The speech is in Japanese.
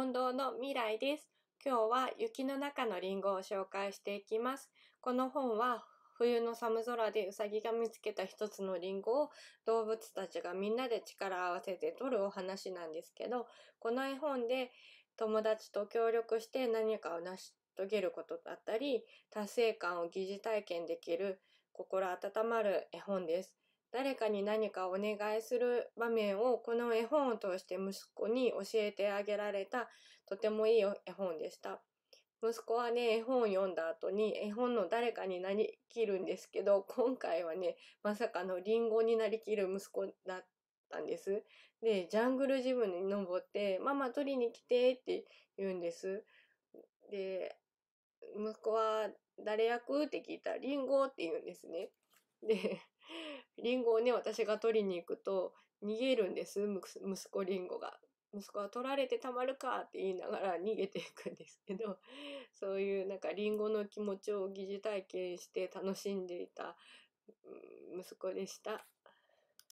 運動の未来です。今日は雪の中のリンゴを紹介していきます。この本は冬の寒空でうさぎが見つけた一つのリンゴを動物たちがみんなで力を合わせて取るお話なんですけど、この絵本で友達と協力して何かを成し遂げることだったり、達成感を疑似体験できる心温まる絵本です。誰かに何かお願いする場面をこの絵本を通して息子に教えてあげられたとてもいい絵本でした。息子はね、絵本を読んだ後に絵本の誰かになりきるんですけど、今回はね、まさかのリンゴになりきる息子だったんです。で、ジャングルジムに登って、ママ取りに来てって言うんです。で、息子は誰役って聞いたらリンゴって言うんですね。で、リンゴをね、私が取りに行くと、逃げるんです、息子リンゴが。息子は取られてたまるかって言いながら 逃げていくんですけど、そういうなんかリンゴの気持ちを疑似体験して楽しんでいた息子でした。